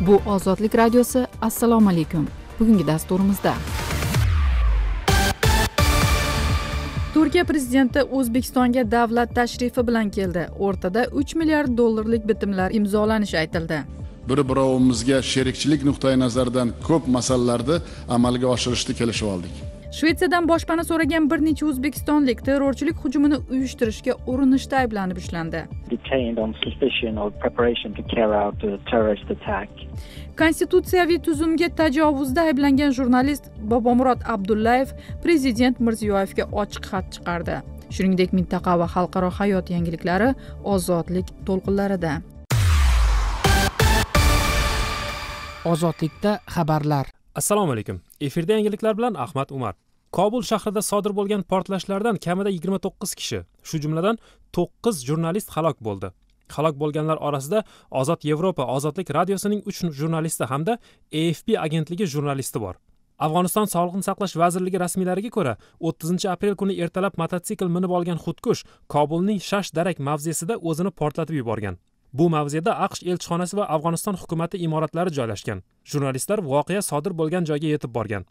bu ozodlik radiosi assalomu alaykum bugungi dasturimizda turkiya prezidenti o'zbekistonga davlat tashrifi bilan keldi o'rtada uch milliard dollarlik bitimlar imzolanishi aytildi bir birovimizga sherikchilik nuqtai nazaridan ko'p masalalarni amalga oshirishni kelishib oldik shvetsiyadan boshpana so'ragan bir necha o'zbekistonlik terrorchilik hujumini uyushtirishga urinishda ayblanib ushlandi konstitutsiyaviy tuzumga tajovuzda ayblangan jurnalist bobomurod abdullayev prezident mirziyoyevga ochiq xat chiqardi shuningdek mintaqa va xalqaro hayot yangiliklari ozodlik to'lqinlarida ozodlikda xabarlar assalomu alaykum efirda yangiliklar bilan ahmad umar kobul shahrida sodir bo'lgan portlashlardan kamida yigirma to'qqiz kishi shu jumladan to'qqiz jurnalist halok bo'ldi halok bo'lganlar orasida ozod yevropa ozodlik radiosining uch jurnalisti hamda afp agentligi jurnalisti bor afg'oniston sog'liqni saqlash vazirligi rasmiylariga ko'ra 30 aprel kuni ertalab mototsikl minib olgan xudkush kobulning shash darak mavzesida o'zini portlatib yuborgan bu mavzeda aqsh elchixonasi va afg'oniston hukumati imoratlari joylashgan jurnalistlar voqea sodir bo'lgan joyga yetib borgan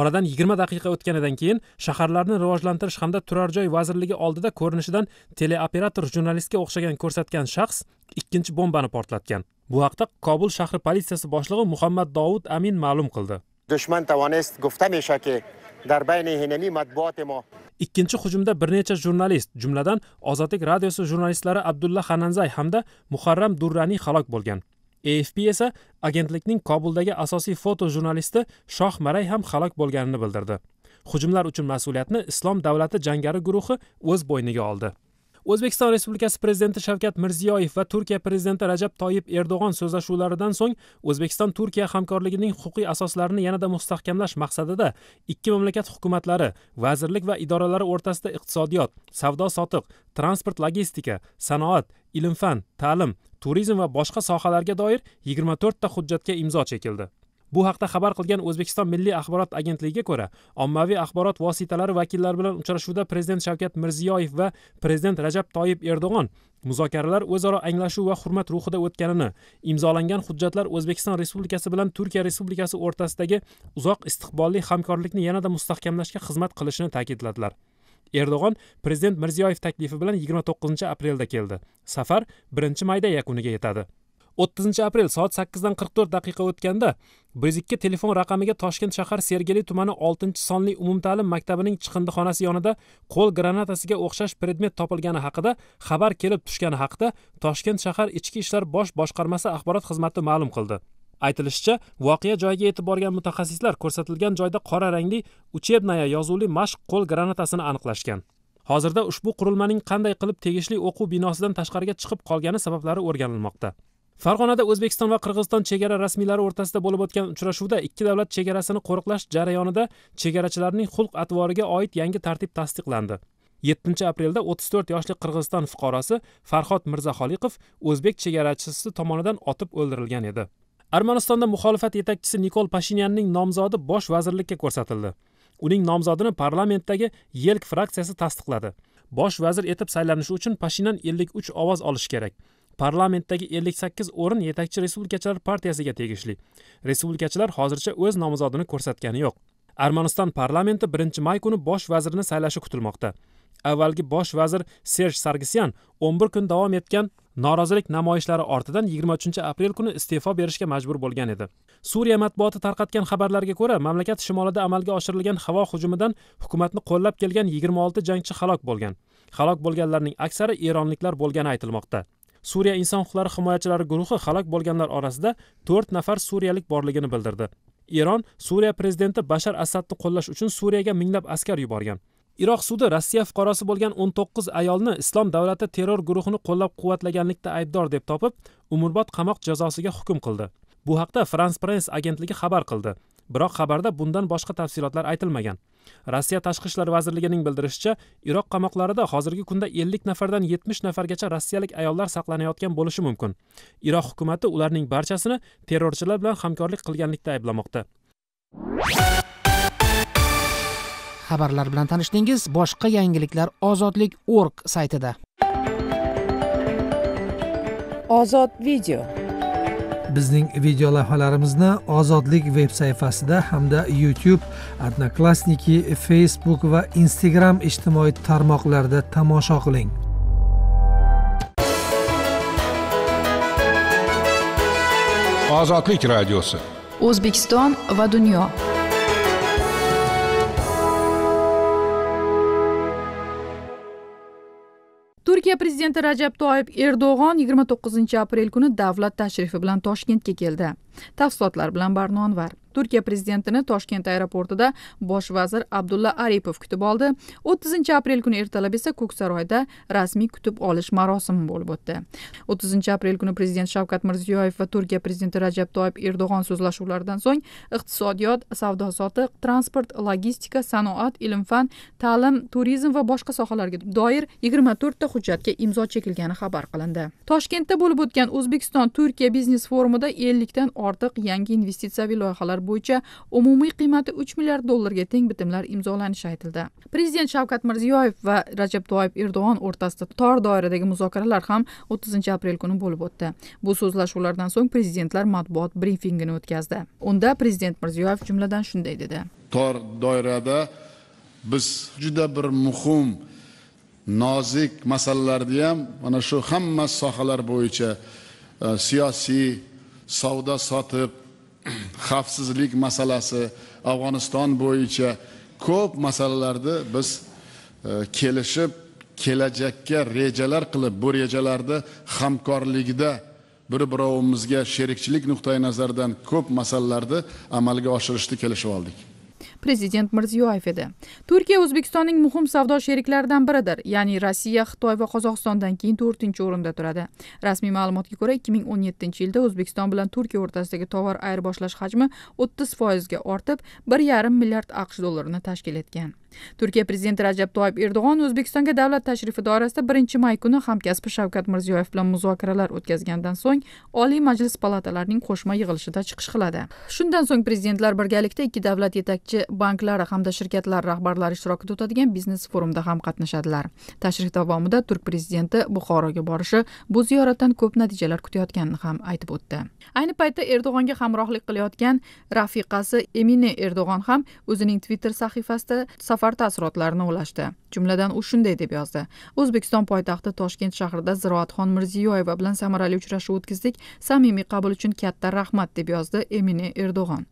oradan yigirma daqiqa o'tganidan keyin shaharlarni rivojlantirish hamda turar joy vazirligi oldida ko'rinishidan teleoperator jurnalistga o'xshagan ko'rsatgan shaxs ikkinchi bombani portlatgan bu haqda kobul shahri politsiyasi boshlig'i muhammad dovud amin ma'lum qildi dushman توانست gufta میشه در بین هنمی مطبوعات ما ikkinchi hujumda bir necha jurnalist jumladan ozodlik radiosi jurnalistlari abdulla xananzay hamda muharram durraniy halok bo'lgan afp esa agentlikning kobuldagi asosiy foto jurnalisti shoh maray ham halok bo'lganini bildirdi hujumlar uchun mas'uliyatni islom davlati jangari guruhi o'z bo'yniga oldi o'zbekiston respublikasi prezidenti shavkat mirziyoyev va turkiya prezidenti rajab toyib erdo'g'on so'zlashuvlaridan so'ng o'zbekiston turkiya hamkorligining huquqiy asoslarini yanada mustahkamlash maqsadida ikki mamlakat hukumatlari vazirlik va idoralari o'rtasida iqtisodiyot savdo sotiq transport logistika sanoat ilm fan ta'lim turizm va boshqa sohalarga doir yigirma to'rtta hujjatga imzo chekildi bu haqda xabar qilgan o'zbekiston milliy axborot agentligiga ko'ra ommaviy axborot vositalari vakillari bilan uchrashuvda prezident shavkat mirziyoyev va prezident rajab toyib erdo'g'on muzokaralar o'zaro anglashuv va hurmat ruhida o'tganini imzolangan hujjatlar o'zbekiston respublikasi bilan turkiya respublikasi o'rtasidagi uzoq istiqbolli hamkorlikni yanada mustahkamlashga xizmat qilishini ta'kidladilar erdo'g'on prezident mirziyoyev taklifi bilan yigirma to'qqizinchi aprelda keldi safar birinchi mayda yakuniga yetadi o'ttizinchi aprel soat sakkizdan qirq to'rt daqiqa o'tganda bir yuz ikki telefon raqamiga toshkent shahar sergeli tumani oltinchi sonli umumta'lim maktabining chiqindixonasi yonida qo'l granatasiga o'xshash predmet topilgani haqida xabar kelib tushgani haqida toshkent shahar ichki ishlar bosh boshqarmasi axborot xizmati ma'lum qildi aytilishicha voqea joyiga yetib borgan mutaxassislar ko'rsatilgan joyda qora rangli uchebnaya yozuvli mashq qo'l granatasini aniqlashgan hozirda ushbu qurilmaning qanday qilib tegishli o'quv binosidan tashqariga chiqib qolgani sabablari o'rganilmoqda farg'onada o'zbekiston va qirg'iziston chegara rasmiylari o'rtasida bo'lib o'tgan uchrashuvda ikki davlat chegarasini qo'riqlash jarayonida chegarachilarning xulq atvoriga oid yangi tartib tasdiqlandi 7 aprelda 34 yoshli qirg'iziston fuqarosi farhod mirzaxoliqov o'zbek chegarachisi tomonidan otib o'ldirilgan edi armanistonda muxolifat yetakchisi nikol pashinyanning nomzodi bosh vazirlikka ko'rsatildi uning nomzodini parlamentdagi yelk fraksiyasi tasdiqladi bosh vazir etib saylanishi uchun pashinyan 53 ovoz olishi kerak parlamentdagi 58 o'rin yetakchi respublikachilar partiyasiga tegishli respublikachilar hozircha o'z nomzodini ko'rsatgani yo'q armaniston parlamenti 1 may kuni bosh vazirni saylashi kutilmoqda avvalgi bosh vazir serj sargisyan 11 kun davom etgan norozilik namoyishlari ortidan 23 aprel kuni iste'fo berishga majbur bo'lgan edi suriya matbuoti tarqatgan xabarlarga ko'ra mamlakat shimolida amalga oshirilgan havo hujumidan hukumatni qo'llab kelgan 26 jangchi halok bo'lgan halok bo'lganlarning aksari eronliklar bo'lgani aytilmoqda suriya inson huquqlari himoyachilari guruhi halok bo'lganlar orasida to'rt nafar suriyalik borligini bildirdi eron suriya prezidenti bashar asadni qo'llash uchun suriyaga minglab askar yuborgan iroq sudi rossiya fuqarosi bo'lgan o'n to'qqiz ayolni islom davlati terror guruhini qo'llab quvvatlaganlikda aybdor deb topib umrbod qamoq jazosiga hukm qildi bu haqda france press agentligi xabar qildi biroq xabarda bundan boshqa tafsilotlar aytilmagan rossiya tashqi ishlar vazirligining bildirishicha iroq qamoqlarida hozirgi kunda ellik nafardan yetmish nafargacha rossiyalik ayollar saqlanayotgan bo'lishi mumkin iroq hukumati ularning barchasini terrorchilar bilan hamkorlik qilganlikda ayblamoqda xabarlar bilan tanishdingiz boshqa yangiliklar ozodlik org saytida ozod video bizning lavhalarimizni ozodlik veb sahifasida hamda youtube odnoklassniki facebook va instagram ijtimoiy tarmoqlarida tomosha qiling ozodlik radiosi o'zbekiston va dunyo turkiya prezidenti rajab toyib erdo'g'on yigirma to'qqizinchi aprel kuni davlat tashrifi bilan toshkentga keldi tafsilotlar bilan barno anvar turkiya prezidentini toshkent aeroportida bosh vazir abdulla aripov kutib oldi o'ttizinchi aprel kuni ertalab esa ko'ksaroyda rasmiy kutib olish marosimi bo'lib o'tdi o'ttizinchi aprel kuni prezident shavkat mirziyoyev va turkiya prezidenti rajab toyib erdo'g'on so'zlashuvlaridan so'ng iqtisodiyot savdo sotiq transport logistika sanoat ilm fan ta'lim turizm va boshqa sohalarga doir yigirma to'rtta hujjatga imzo chekilgani xabar qilindi toshkentda bo'lib o'tgan o'zbekiston turkiya biznes forumida ellikdan ortiq yangi investitsiyaviy loyihalar bo'yicha umumiy qiymati uch milliard dollarga teng bitimlar imzolanishi aytildi prezident shavkat mirziyoyev va rajab toyib erdo'g'on o'rtasida tor doiradagi muzokaralar ham o'ttizinchi aprel kuni bo'lib o'tdi bu so'zlashuvlardan so'ng prezidentlar matbuot brifingini o'tkazdi unda prezident mirziyoyev jumladan shunday dedi tor doirada biz juda bir muhim nozik masalalarni ham mana shu hamma sohalar bo'yicha e, siyosiy savdo sotiq xavfsizlik masalasi afg'oniston bo'yicha ko'p masalalarni biz e, kelishib kelajakka rejalar qilib bu rejalarni hamkorligida bir birovimizga sherikchilik nuqtai nazaridan ko'p masalalarni amalga oshirishni kelishib oldik prezident mirziyoyev edi turkiya o'zbekistonning muhim savdo sheriklaridan biridir ya'ni rossiya xitoy va qozog'istondan keyin to'rtinchi o'rinda turadi rasmiy ma'lumotga ko'ra ikki ming o'n yettinchi yilda o'zbekiston bilan turkiya o'rtasidagi tovar ayirboshlash hajmi o'ttiz foizga ortib bir yarim milliard aqsh dollarini tashkil etgan turkiya prezidenti rajab toyib erdo'g'on o'zbekistonga davlat tashrifi doirasida birinchi may kuni hamkasbi shavkat mirziyoyev bilan muzokaralar o'tkazgandan so'ng oliy majlis palatalarining qo'shma yig'ilishida chiqish qiladi shundan so'ng prezidentlar birgalikda ikki davlat yetakchi banklari hamda shirkatlar rahbarlari ishtirokida o'tadigan biznes forumda ham qatnashadilar tashrif davomida turk prezidenti buxoroga borishi bu ziyoratdan ko'p natijalar kutayotganini ham aytib o'tdi ayni paytda erdo'g'onga hamrohlik qilayotgan rafiqasi emine erdo'g'on ham o'zining twitter sahifasida safar safar taassurotlarini ulashdi jumladan u shunday deb yozdi o'zbekiston poytaxti toshkent shahrida ziroatxon mirziyoyeva bilan samarali uchrashuv o'tkazdik samimiy qabul uchun katta rahmat deb yozdi emine erdo'g'on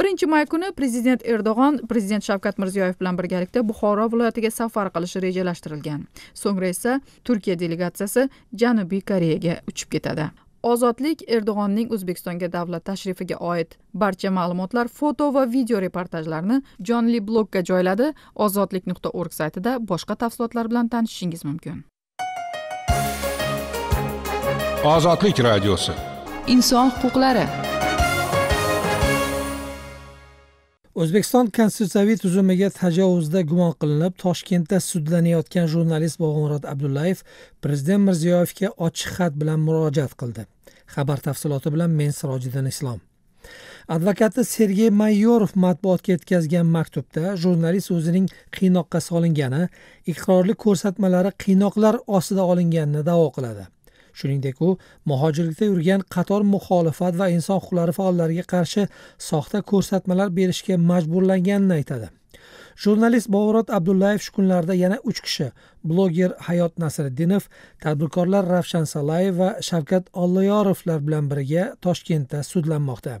birinchi may kuni prezident erdo'g'on prezident shavkat mirziyoyev bilan birgalikda buxoro viloyatiga safar qilishi rejalashtirilgan so'ngra esa turkiya delegatsiyasi janubiy koreyaga uchib ketadi ozodlik erdo'g'onning o'zbekistonga davlat tashrifiga oid barcha ma'lumotlar foto va video reportajlarni jonli blogga joyladi ozodlik nuqta org saytida boshqa tafsilotlar bilan tanishishingiz mumkin ozodlik radiosi inson huquqlari o'zbekiston konstitutsiyaviy tuzumiga tajovuzda gumon qilinib toshkentda sudlanayotgan jurnalist bobomurod abdullayev prezident mirziyoyevga ochiq xat bilan murojaat qildi xabar tafsiloti bilan men sirojiddin islom advokati sergey mayorov matbuotga yetkazgan maktubda jurnalist o'zining qiynoqqa solingani iqrorli ko'rsatmalari qiynoqlar ostida olinganini da'vo qiladi shuningdek u muhojirlikda yurgan qator muxolifat va inson huquqlari faollariga qarshi soxta ko'rsatmalar berishga majburlanganini aytadi jurnalist boburod abdullayev shu kunlarda yana uch kishi bloger hayot nasriddinov tadbirkorlar ravshan salayev va shavkat olloyorovlar bilan birga toshkentda sudlanmoqda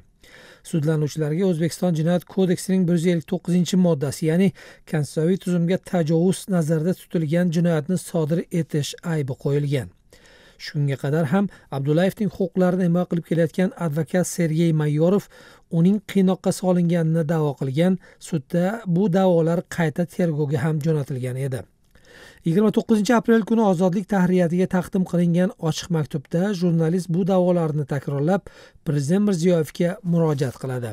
sudlanuvchilarga o'zbekiston jinoyat kodeksining bir yuz ellik to'qqizinchi moddasi ya'ni konstitutsiyaviy tuzumga tajovuz nazarda tutilgan jinoyatni sodir etish aybi qo'yilgan shunga qadar ham abdullayevning huquqlarini himoya qilib kelayotgan advokat sergey mayorov uning qiynoqqa solinganini da'vo qilgan sudda bu da'volar qayta tergovga ham jo'natilgan edi yigirma to'qqizinchi aprel kuni ozodlik tahriyatiga taqdim qilingan ochiq maktubda jurnalist bu da'volarni takrorlab prezident mirziyoyevga murojaat qiladi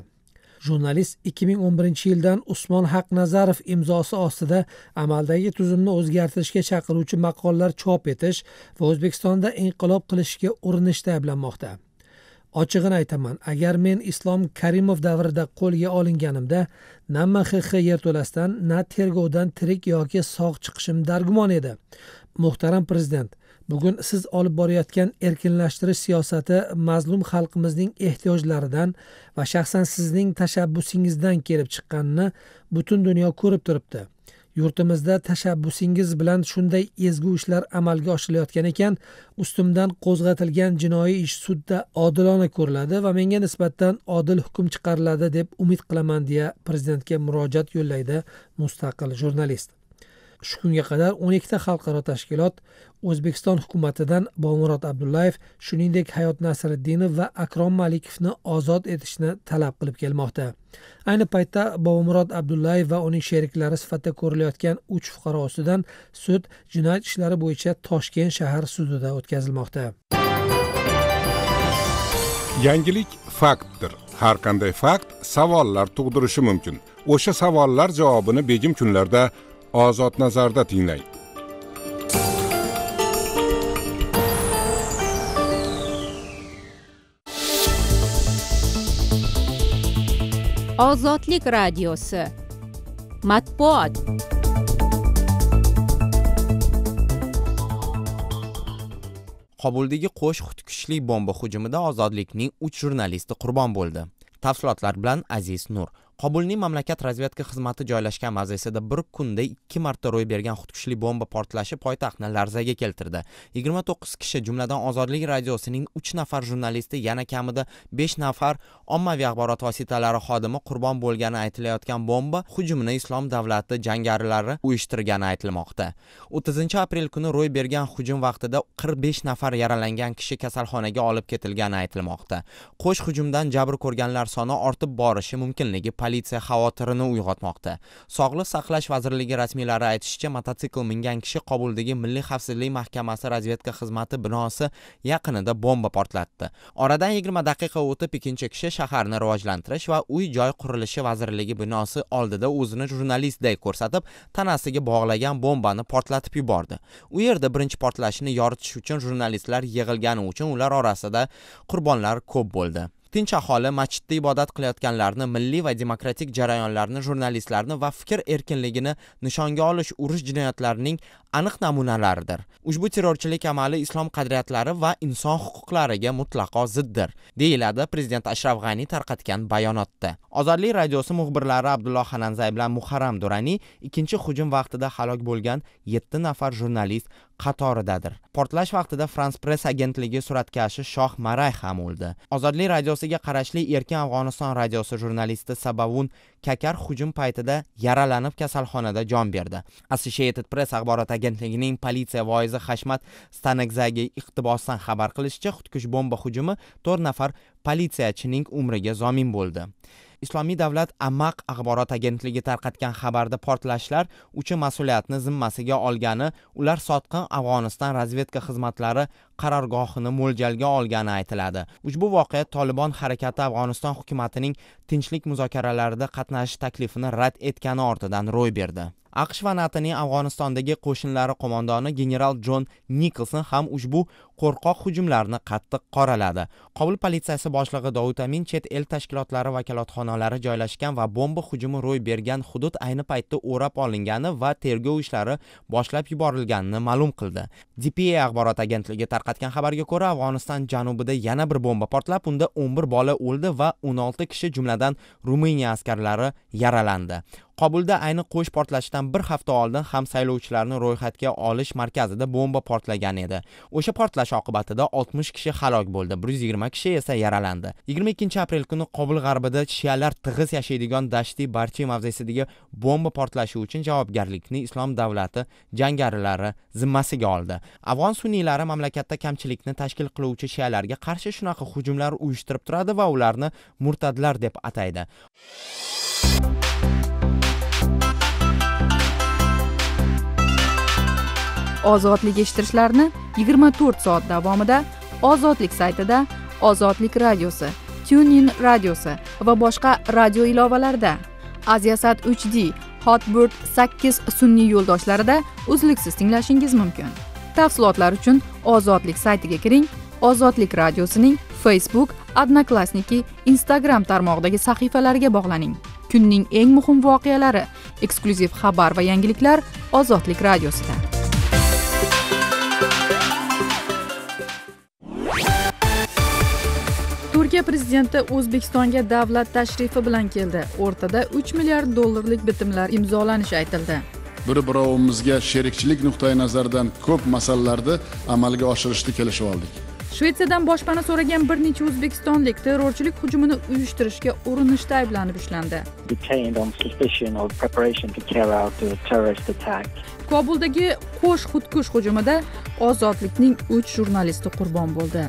jurnalist ikki ming o'n birinchi yildan usmon haqnazarov imzosi ostida amaldagi tuzumni o'zgartirishga chaqiruvchi maqolalar chop etish va o'zbekistonda inqilob qilishga urinishda ayblanmoqda ochig'ini aytaman agar men islom karimov davrida qo'lga olinganimda na mxx yerto'lasidan na tergovdan tirik yoki sog' chiqishim dargumon edi muhtaram prezident bugun siz olib borayotgan erkinlashtirish siyosati mazlum xalqimizning ehtiyojlaridan va shaxsan sizning tashabbusingizdan kelib chiqqanini butun dunyo ko'rib turibdi yurtimizda tashabbusingiz bilan shunday ezgu ishlar amalga oshirilayotgan ekan ustimdan qo'zg'atilgan jinoiy ish sudda odilona ko'riladi va menga nisbatan odil hukm chiqariladi deb umid qilaman deya prezidentga murojaat yo'llaydi mustaqil jurnalist shu kunga qadar o'n ikkita xalqaro tashkilot o'zbekiston hukumatidan bomurod abdullayev shuningdek hayot nasriddinov va akrom malikovni ozod etishni talab qilib kelmoqda ayni paytda bobomurod abdullayev va uning sheriklari sifatida ko'rilayotgan uch fuqaro ustidan sud jinoyat ishlari bo'yicha toshkent shahar sudida o'tkazilmoqda yangilik faktdir har qanday fakt savollar tug'dirishi mumkin o'sha savollar javobini begim kunlarda ozod nazarda tinglang ozodlik radiosi matbuot qobuldagi qo'sh kuchli bomba hujumida ozodlikning uch jurnalisti qurbon bo'ldi tafsilotlar bilan aziz nur qobulning mamlakat razvedka xizmati joylashgan bazasida bir kunda ikki marta ro'y bergan xudkushli bomba portlashi poytaxtni larzaga keltirdi yigirma to'qqiz kishi jumladan ozodlik radiosining uch nafar jurnalisti yana kamida besh nafar ommaviy axborot vositalari xodimi qurbon bo'lgani aytilayotgan bomba hujumini islom davlati jangarilari uyushtirgani aytilmoqda o'ttizinchi aprel kuni ro'y bergan hujum vaqtida qirq besh nafar yaralangan kishi kasalxonaga olib ketilgani aytilmoqda qo'sh hujumdan jabr ko'rganlar soni ortib borishi mumkinligi politsiya xavotirini uyg'otmoqda sog'liq saqlash vazirligi rasmiylari aytishicha mototsikl mingan kishi qobuldagi milliy xavfsizlik mahkamasi razvedka xizmati binosi yaqinida bomba portlatdi oradan yigirma daqiqa o'tib ikkinchi kishi shaharni rivojlantirish va uy joy qurilishi vazirligi binosi oldida o'zini jurnalistday ko'rsatib tanasiga bog'lagan bombani portlatib yubordi u yerda birinchi portlashni yoritish uchun jurnalistlar yig'ilgani uchun ular orasida qurbonlar ko'p bo'ldi tinch aholi masjidda ibodat qilayotganlarni milliy va demokratik jarayonlarni jurnalistlarni va fikr erkinligini nishonga olish urush jinoyatlarining aniq namunalaridir ushbu terrorchilik amali islom qadriyatlari va inson huquqlariga mutlaqo ziddir deyiladi prezident ashraf g'ani tarqatgan bayonotda ozodlik radiosi muxbirlari abdulloh hananzay bilan muharram duraniy ikkinchi hujum vaqtida halok bo'lgan yetti nafar jurnalist qatoridadir portlash vaqtida frans press agentligi suratkashi shoh maray ham o'ldi ozodlik radiosiga qarashli erkin afg'oniston radiosi jurnalisti sabavun kakar hujum paytida yaralanib kasalxonada jon berdi associated press axborot agentligining politsiya voizi hashmat stanakzagi iqtibosdan xabar qilishicha xudkush bomba hujumi to'rt nafar politsiyachining umriga zomin bo'ldi islomiy davlat amaq axborot agentligi tarqatgan xabarda portlashlar uchun mas'uliyatni zimmasiga olgani ular sotqin afg'oniston razvedka xizmatlari qarorgohini mo'ljalga olgani aytiladi ushbu voqea tolibon harakati afg'oniston hukumatining tinchlik muzokaralarida qatnashish taklifini rad etgani ortidan ro'y berdi aqsh va natoning afg'onistondagi qo'shinlari qo'mondoni general jon nikolson ham ushbu qo'rqoq hujumlarni qattiq qoraladi qobul politsiyasi boshlig'i dovud amin chet el tashkilotlari vakolatxonalari joylashgan va bomba hujumi ro'y bergan hudud ayni paytda o'rab olingani va tergov ishlari boshlab yuborilganini ma'lum qildi dpa axborot agentligi tarqatgan xabarga ko'ra afg'oniston janubida yana bir bomba portlab unda 11 bola o'ldi va 16 kishi jumladan ruminiya askarlari yaralandi Qobulda ayni qo'sh portlashidan bir hafta oldin ham saylovchilarni ro'yxatga olish markazida bomba portlagan edi. O'sha portlash oqibatida 60 kishi halok bo'ldi, 120 kishi esa yaralandi. 22 aprel kuni Qobul g'arbida shialar tig'iz yashaydigan Dashti Barchi mavzesidagi bomba portlashi uchun javobgarlikni Islom davlati jangarilari zimmasiga oldi. Afg'on sunniylari mamlakatda kamchilikni tashkil qiluvchi shialarga qarshi shunaqa hujumlar uyushtirib turadi va ularni murtadlar deb ataydi. ozodlik eshittirishlarini yigirma to'rt soat davomida ozodlik saytida ozodlik radiosi tunin radiosi va boshqa radio ilovalarda aziasat uch d hotbird sakkiz sun'iy yo'ldoshlarida uzluksiz tinglashingiz mumkin tafsilotlar uchun ozodlik saytiga kiring ozodlik radiosining facebook odnoklassniki instagram tarmog'idagi sahifalariga bog'laning kunning eng muhim voqealari eksklyuziv xabar va yangiliklar ozodlik radiosida prezidenti o'zbekistonga davlat tashrifi bilan keldi o'rtada uch milliard dollarlik bitimlar imzolanishi aytildi bir birovimizga sherikchilik nuqtai nazaridan ko'p masalalarni amalga oshirishni kelishib oldik shvetsiyadan boshpana so'ragan bir necha o'zbekistonlik terrorchilik hujumini uyushtirishga urinishda ayblanib ushlandi kobuldagi qo'sh xudkush hujumida ozodlikning uch jurnalisti qurbon bo'ldi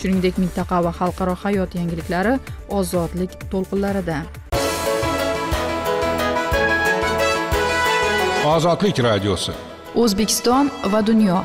shuningdek mintaqa va xalqaro hayot yangiliklari ozodlik to'lqinlarida ozodlik radiosi o'zbekiston va dunyo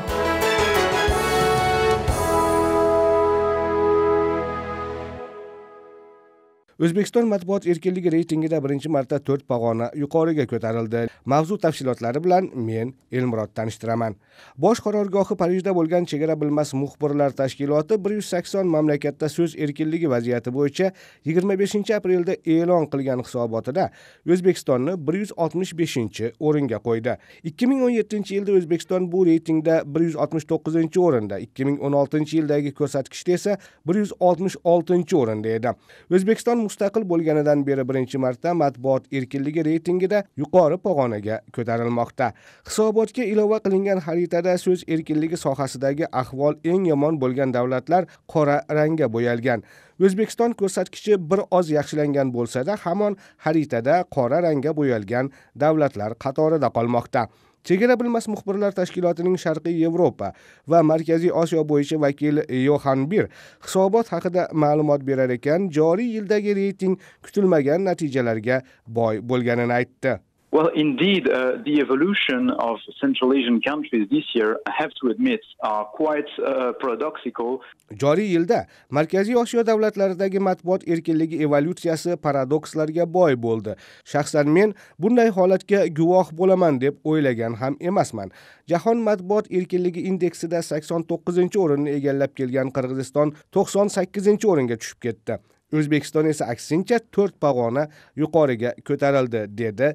o'zbekiston matbuot erkinligi reytingida birinchi marta to'rt pog'ona yuqoriga ko'tarildi mavzu tafsilotlari bilan men elmurod tanishtiraman bosh qarorgohi parijda bo'lgan chegara bilmas muxbirlar tashkiloti bir yuz sakson mamlakatda so'z erkinligi vaziyati bo'yicha yigirma beshinchi aprelda e'lon qilgan hisobotida o'zbekistonni bir yuz oltmish beshinchi o'ringa qo'ydi ikki ming o'n yettinchi yilda o'zbekiston bu reytingda bir yuz oltmish to'qqizinchi o'rinda ikki ming o'n oltinchi yildagi ko'rsatkichda esa bir yuz oltmish oltinchi o'rinda edi o'zbekiston mustaqil bo'lganidan beri birinchi marta matbuot erkinligi reytingida yuqori pog'onaga ko'tarilmoqda hisobotga ilova qilingan xaritada so'z erkinligi sohasidagi ahvol eng yomon bo'lgan davlatlar qora rangga bo'yalgan o'zbekiston ko'rsatkichi bir oz yaxshilangan bo'lsada hamon xaritada qora rangga bo'yalgan davlatlar qatorida qolmoqda chegara bilmas muxbirlar tashkilotining sharqiy yevropa va markaziy osiyo bo'yicha vakili yoxan bir hisobot haqida ma'lumot berar ekan joriy yildagi reyting kutilmagan natijalarga boy bo'lganini aytdi Well, indeed, uh, the evolution of Central Asian countries this year, I have to admit, are quite uh, paradoxical. Joriy yilda Markaziy Osiyo davlatlaridagi matbuot erkinligi evolyutsiyasi paradokslarga boy bo'ldi. Shaxsan men bunday holatga guvoh bo'laman deb o'ylagan ham emasman. Jahon matbuot erkinligi indeksida 89-o'rinni egallab kelgan Qirg'iziston 98-o'ringa tushib ketdi. o'zbekiston esa aksincha to'rt pog'ona yuqoriga ko'tarildi dedi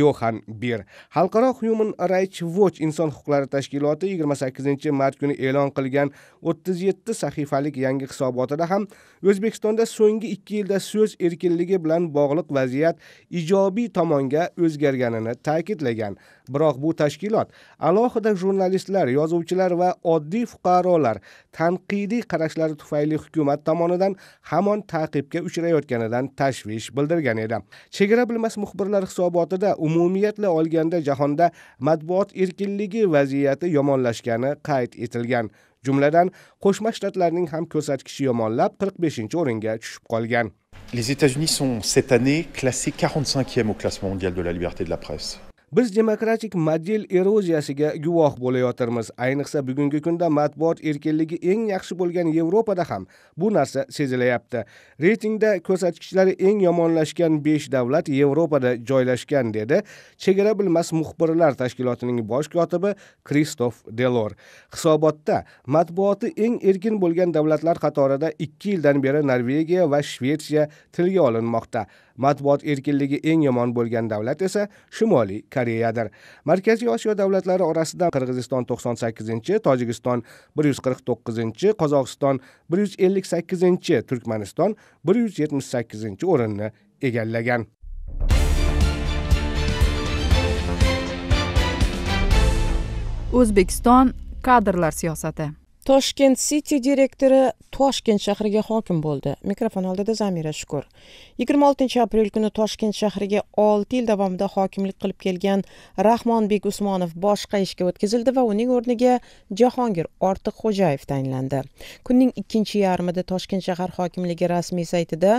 yoxan bir xalqaro human rights watch inson huquqlari tashkiloti yigirma sakkizinchi mart kuni e'lon qilgan o'ttiz yetti sahifalik yangi hisobotida ham o'zbekistonda so'nggi ikki yilda so'z erkinligi bilan bog'liq vaziyat ijobiy tomonga o'zgarganini ta'kidlagan biroq bu tashkilot alohida jurnalistlar yozuvchilar va oddiy fuqarolar tanqidiy qarashlari tufayli hukumat tomonidan hamon ta'qib tartibga uchrayotganidan tashvish bildirgan edi chegara bilmas muxbirlar hisobotida umumiyatla olganda jahonda matbuot erkinligi vaziyati yomonlashgani qayd etilgan jumladan qo'shma shtatlarning ham ko'rsatkichi yomonlab 45 o'ringa tushib qolgan Les États-Unis sont cette année classés 45e au classement mondial de la liberté de la presse. biz demokratik model eroziyasiga guvoh bo'layotirmiz ayniqsa bugungi kunda matbuot erkinligi eng yaxshi bo'lgan yevropada ham bu narsa sezilyapti reytingda ko'rsatkichlari eng yomonlashgan 5 davlat yevropada joylashgan dedi chegara bilmas muxbirlar tashkilotining bosh kotibi kristof delor hisobotda matbuoti eng erkin bo'lgan davlatlar qatorida 2 yildan beri norvegiya va shvetsiya tilga olinmoqda matbuot erkinligi eng yomon bo'lgan davlat esa shimoliy koreyadir markaziy osiyo davlatlari orasida qirg'iziston 98 tojikiston 149 qozog'iston 158 turkmaniston 178 o'rinni egallagan o'zbekiston kadrlar siyosati toshkent city direktori toshkent shahriga hokim bo'ldi mikrofon oldida zamira shukur 26 aprel kuni toshkent shahriga 6 yil davomida hokimlik qilib kelgan rahmonbek usmonov boshqa ishga o'tkazildi va uning o'rniga jahongir ortiqxo'jayev tayinlandi kunning ikkinchi yarmida toshkent shahar hokimligi rasmiy saytida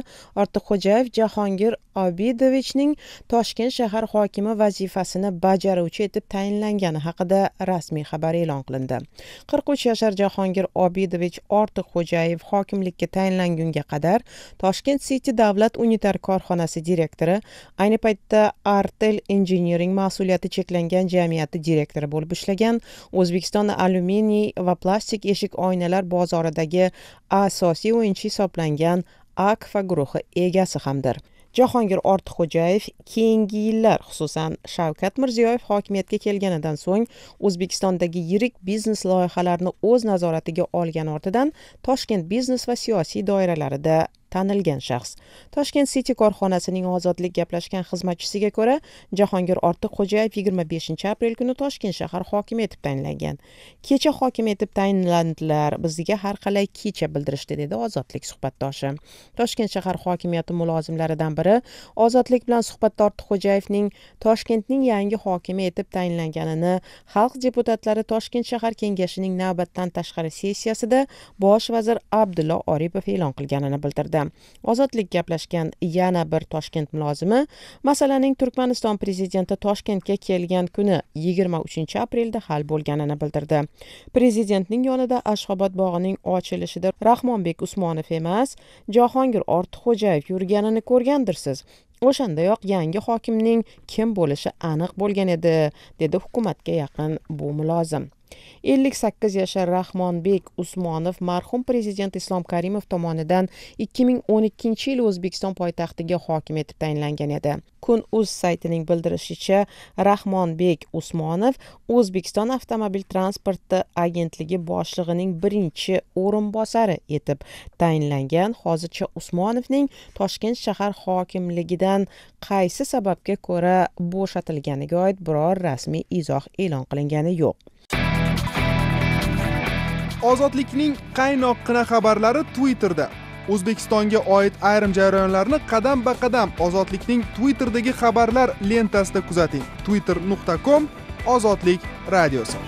ortiqxo'jayev jahongir obidovichning toshkent shahar hokimi vazifasini bajaruvchi etib tayinlangani haqida rasmiy xabar e'lon qilindi 43 uch yashar jahongir obidovich ortiqxo'jayev hokimlikka tayinlangunga qadar toshkent city davlat unitar korxonasi direktori ayni paytda artel engineering mas'uliyati cheklangan jamiyati direktori bo'lib ishlagan o'zbekiston alyuminiy va plastik eshik oynalar bozoridagi asosiy o'yinchi hisoblangan akfa guruhi egasi hamdir jahongir ortiqxo'jayev keyingi yillar xususan shavkat mirziyoyev hokimiyatga kelganidan so'ng o'zbekistondagi yirik biznes loyihalarini o'z nazoratiga olgan ortidan toshkent biznes va siyosiy doiralarida tanilgan shaxs toshkent city korxonasining ozodlik gaplashgan xizmatchisiga ko'ra jahongir ortiqxo'jayev 25 aprel kuni toshkent shahar hokimi etib tayinlangan kecha hokim etib tayinlandilar bizga har qalay kecha bildirishdi dedi ozodlik suhbatdoshi toshkent shahar hokimiyati mulozimlaridan biri ozodlik bilan suhbatda ortiqxo'jayevning toshkentning yangi hokimi etib tayinlanganini xalq deputatlari toshkent shahar kengashining navbatdan tashqari sessiyasida bosh vazir abdulla oripov e'lon qilganini bildirdi ozodlik gaplashgan yana bir toshkent mulozimi masalaning turkmaniston prezidenti toshkentga kelgan kuni 23 aprelda hal bo'lganini bildirdi prezidentning yonida ashxobod bog'ining ochilishida rahmonbek usmonov emas jahongir ortiqxo'jayev yurganini ko'rgandirsiz o'shandayoq yangi hokimning kim bo'lishi aniq bo'lgan edi dedi hukumatga yaqin bu mulozim ellik sakkiz yashar rahmonbek usmonov marhum prezident islom karimov tomonidan ikki ming o'n ikkinchi yili o'zbekiston poytaxtiga hokim etib tayinlangan edi kun uz saytining bildirishicha rahmonbek usmonov o'zbekiston avtomobil transporti agentligi boshlig'ining birinchi o'rinbosari etib tayinlangan hozircha usmonovning toshkent shahar hokimligidan qaysi sababga ko'ra bo'shatilganiga oid biror rasmiy izoh e'lon qilingani yo'q ozodlikning qaynoqqina xabarlari twitterda o'zbekistonga oid ayrim jarayonlarni qadam ba qadam ozodlikning twitterdagi xabarlar lentasida kuzating twitter nuqta com ozodlik radiosi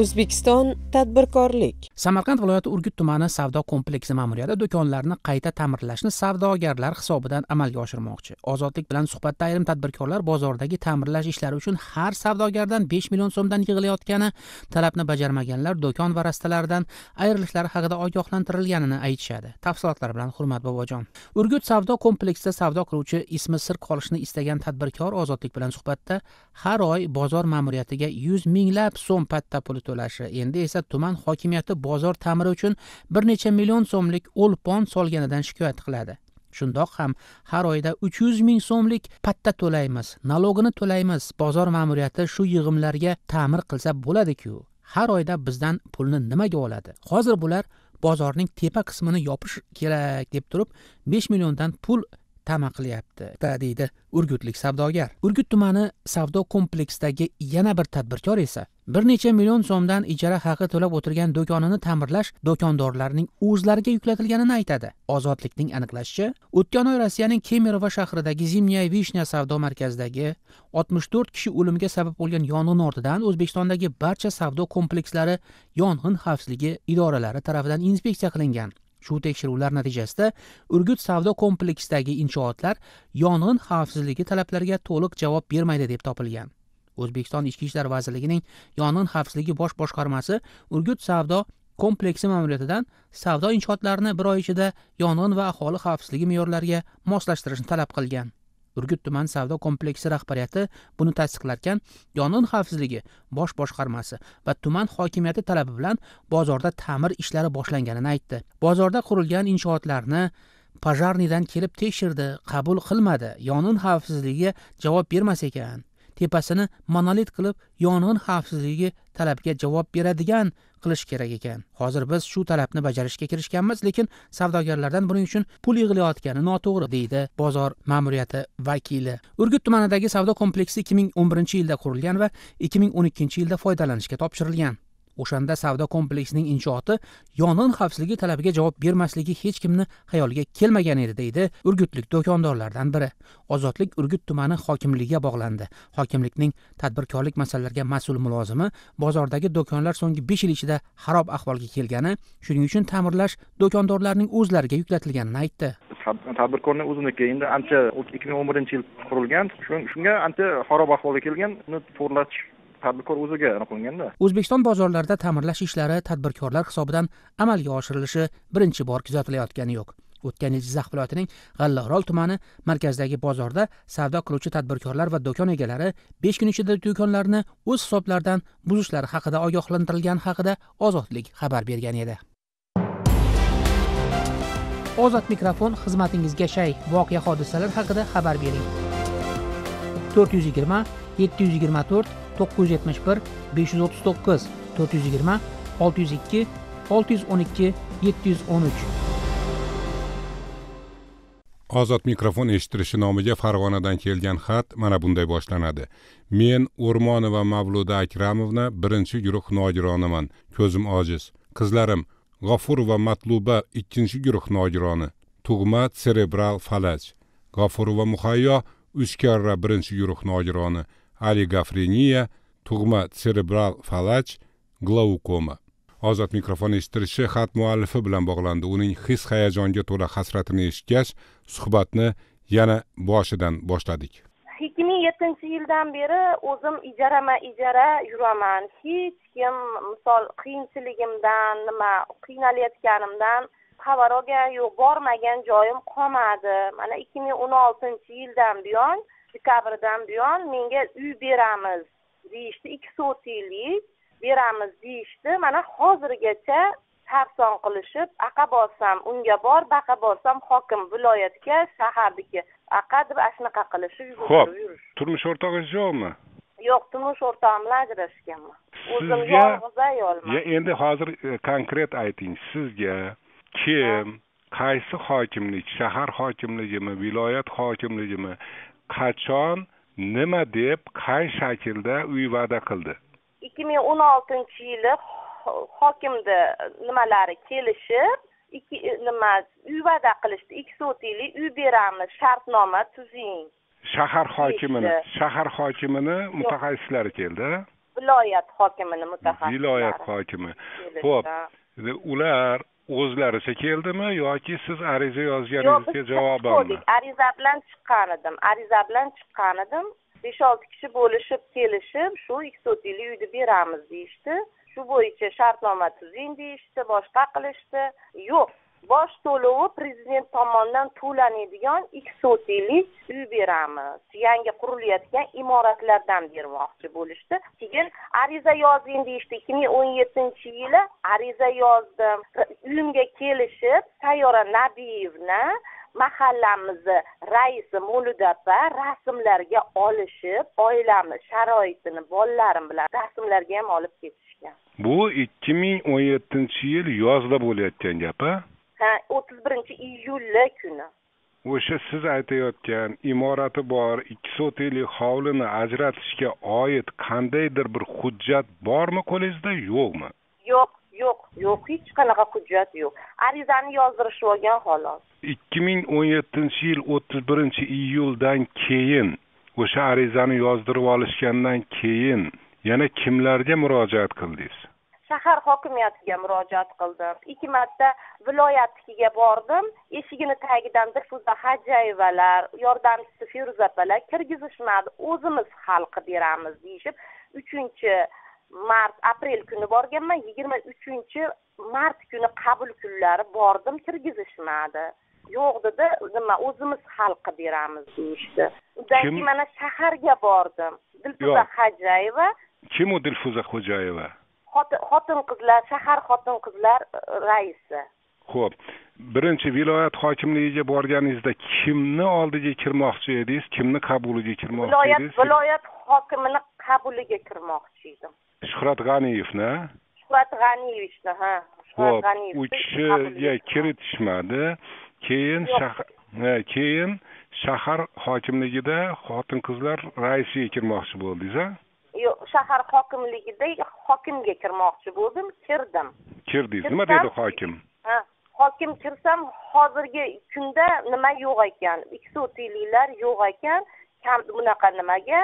o'zbekiston tadbirkorlik samarqand viloyati urgut tumani savdo kompleksi ma'muriyati do'konlarni qayta ta'mirlashni savdogarlar hisobidan amalga oshirmoqchi ozodlik bilan suhbatda ayrim tadbirkorlar bozordagi ta'mirlash ishlari uchun har savdogardan besh million so'mdan yig'ilayotgani talabni bajarmaganlar do'kon va rastalardan ayrilishlari haqida ogohlantirilganini aytishadi tafsilotlar bilan hurmat bobojon urgut savdo kompleksida savdo qiluvchi ismi sir qolishni istagan tadbirkor ozodlik bilan suhbatda har oy bozor ma'muriyatiga yuz minglab so'm patta puli to'lashi endi esa tuman hokimiyati bozor ta'miri uchun bir necha million so'mlik o'lpon solganidan shikoyat qiladi shundoq ham har oyda uch yuz ming so'mlik patta to'laymiz nalogini to'laymiz bozor ma'muriyati shu yig'imlarga ta'mir qilsa bo'ladiku har oyda bizdan pulni nimaga oladi hozir bular bozorning tepa qismini yopish kerak deb turib besh milliondan pul tama qilyapti deydi urgutlik savdogar urgut tumani savdo kompleksidagi yana bir tadbirkor esa bir necha million so'mdan ijara haqi to'lab o'tirgan do'konini ta'mirlash do'kondorlarning o'zlariga yuklatilganini aytadi ozodlikning aniqlashicha o'tgan oy rossiyaning kemerovo shahridagi zimnyaya vishnya savdo markazidagi oltmish to'rt kishi o'limga sabab bo'lgan yong'in ortidan o'zbekistondagi barcha savdo komplekslari yong'in xavfsizligi idoralari tomonidan inspeksiya qilingan shu tekshiruvlar natijasida urgut savdo kompleksidagi inshootlar yong'in xavfsizligi talablariga to'liq javob bermaydi deb topilgan o'zbekiston ichki ishlar vazirligining yong'in xavfsizligi bosh boshqarmasi urgut savdo kompleksi ma'muriyatidan savdo inshootlarini bir oy ichida yong'in va aholi xavfsizligi me'yorlariga moslashtirishni talab qilgan urgut tuman savdo kompleksi rahbariyati buni tasdiqlarkan yong'in xavfsizligi bosh boshqarmasi va tuman hokimiyati talabi bilan bozorda ta'mir ishlari boshlanganini aytdi bozorda qurilgan inshootlarni пожарныйдан kelib tekshirdi qabul qilmadi yong'in xavfsizligiga javob bermas ekan tepasini monolit qilib yong'in xavfsizligi talabga javob beradigan qilish kerak ekan hozir biz shu talabni bajarishga kirishganmiz lekin savdogarlardan buning uchun pul yig'ilayotgani noto'g'ri deydi bozor ma'muriyati vakili urgut tumanidagi savdo kompleksi ikki ming o'n birinchi yilda qurilgan va ikki ming o'n ikkinchi yilda foydalanishga topshirilgan o'shanda savdo kompleksining inshooti yong'in xavfsizligi talabiga javob bermasligi hech kimni xayoliga kelmagan edi deydi urgutlik do'kondorlardan biri ozodlik urgut tumani hokimligiga bog'landi hokimlikning tadbirkorlik masalalariga mas'ul mulozimi bozordagi do'konlar so'nggi besh yil ichida xarob ahvolga kelgani shuning uchun ta'mirlash do'kondorlarning o'zlariga yuklatilganini aytdi tadbirkorni o'ziniki endi ancha ikki ming o'n birinchi yil qurilgan shunga ancha xarob ahvolga kelgan uni to'g'irlatish tadbirkor o'ziga anaqa qilganda o'zbekiston bozorlarida ta'mirlash ishlari tadbirkorlar hisobidan amalga oshirilishi birinchi bor kuzatilayotgani yo'q o'tgan yil jizzax viloyatining g'allaorol tumani markazidagi bozorda savdo qiluvchi tadbirkorlar va do'kon egalari besh kun ichida do'konlarni o'z hisoblaridan buzishlari haqida ogohlantirilgani haqida ozodlik xabar bergan edi ozod mikrofon xizmatingizga shay voqea hodisalar haqida xabar bering to'rt yuz yigirma yetti yuz yigirma to'rt to'qqiz yuz yetmish bir besh yuz o'ttiz to'qqiz to'rt yuz yigirma olti yuz ikki olti yuz o'n ikki yetti yuz o'n uch ozod mikrofon eshittirishi nomiga farg'onadan kelgan xat mana bunday boshlanadi men o'rmonova mavluda akramovna birinchi guruh nogironiman ko'zim ojiz qizlarim G'afur va matluba ikkinchi guruh nogironi tug'ma serebral falaj g'ofurova muhayyo uch karra birinchi guruh nogironi oligofreniya tug'ma serebral falaj glaukoma ozod mikrofon eshittirishi xat muallifi bilan bog'landi uning his hayajonga to'la hasratini eshitgach suhbatni yana boshidan boshladik ikki ming yettinchi yildan beri o'zim ijarama ijara yuraman hech kim misol qiyinchiligimdan nima qiynalayotganimdan xabar olgani yo'q bormagan joyim qolmadi mana ikki ming o'n oltinchi yildan buyon dekabrdan buyon menga uy beramiz deyishdi ikki sotiylik beramiz deyishdi mana hozirgacha sarson qilishib aqa borsam unga bor baqa borsam hokim viloyatga shaharniki aqa deb ana shunaqa qilishib ho'p turmush o'rtog'ingiz yo'qmi yo'q turmush o'rtog'im bilan ajrashganman o'zim yolg'iz ayolman endi hozir e, konkret ayting sizga kim qaysi hokimlik shahar hokimligimi viloyat hokimligimi qachon nima deb qay shaklda uy va'da qildi ikki ming o'n oltinchi yili hokimni nimalari kelishib ikki nima uy va'da qilishdi ikki sotiylik uy beramiz shartnoma tuzing shahar hokimini shahar hokimini mutaxassislari keldi viloyat hokimini mutaxassis viloyat hokimi ho'p ular o'zlaricha keldimi yoki siz ariza yozganingizga javobanmi yo'q ariza bilan chiqqan edim ariza bilan chiqqan edim besh olti kishi bo'lishib kelishib shu ikki sotiyli uyni beramiz deyishdi shu bo'yicha shartnoma tuzing deyishdi boshqa qilishdi yo'q bosh to'lovi prezident tomonidan to'lanadigan ikki sotiylik uy beramiz yangi qurilayotgan imoratlardan bermoqchi bo'lishdi keyin ariza yozing deyishdi ikki ming o'n yettinchi yili ariza yozdim uyimga kelishib sayyora nabiyevna mahallamizni raisi mo'lida opa rasmlarga olishib oilamni sharoitini bolalarim bilan rasmlarga ham olib ketishgan bu ikki ming o'n yettinchi yil yozda bo'layotgan gap a o'ttiz birinchi iyulli kuni o'sha siz aytayotgan imorati bor ikki sotelik hovlini ajratishga oid qandaydir bir hujjat bormi qo'lingizda yo'qmi yo'q yo'q yo'q hech qanaqa hujjat yo'q arizani yozdirishib olgan xolos ikki ming o'n yettinchi yil o'ttiz birinchi iyuldan keyin o'sha arizani yozdirib olishgandan keyin yana kimlarga murojaat qildingiz shahar hokimiyatiga murojaat qildim ikki marta viloyatnikiga bordim eshigini tagidan dilfuza hajayevalar yordamchisi feruza apalar kirgizishmadi o'zimiz hal qilib beramiz deyishib uchinchi mart aprel kuni borganman yigirma uchinchi mart kuni qabul kunlari bordim kirgizishmadi yo'q dedi nima o'zimiz hal qilib beramiz deyishdi undan keyin mana shaharga bordim dilfuza hajayeva kim u dilfuza xo'jayeva xotin qizlar shahar xotin qizlar e, raisi ho'p birinchi viloyat hokimligiga borganingizda kimni oldiga kirmoqchi edingiz kimni qabuliga kirmoqchi edingiz viloyat viloyat hokimini qabuliga kirmoqchi edim shuhrat g'aniyevni shuhrat g'aniyevichni ha shuhrat g'aniyev u kishiga kiritishmadi keyin keyin shahar hokimligida xotin qizlar raisiga kirmoqchi bo'ldingiz a shahar hokimligida hokimga kirmoqchi bo'ldim kirdim kirdingiz nima dedi hokim ha hokim kirsam hozirgi kunda nima yo'q ekan ikki o'tiyliklar yo'q ekan kam bunaqa nimaga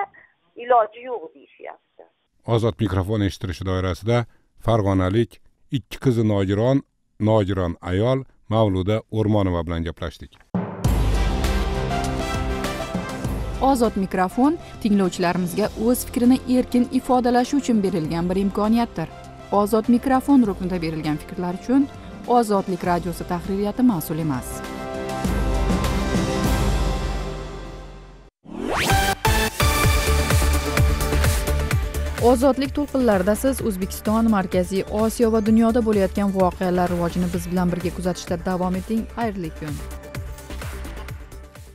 iloji yo'q deyishyapti ozod mikrofon eshittirishi doirasida farg'onalik ikki qizi nogiron nogiron ayol mavluda o'rmonova bilan gaplashdik ozod mikrofon tinglovchilarimizga o'z fikrini erkin ifodalashi uchun berilgan bir imkoniyatdir ozod mikrofon ruknida berilgan fikrlar uchun ozodlik radiosi tahririyati mas'ul emas ozodlik to'lqinlarida siz o'zbekiston markaziy osiyo va dunyoda bo'layotgan voqealar rivojini biz bilan birga kuzatishda davom eting xayrli kun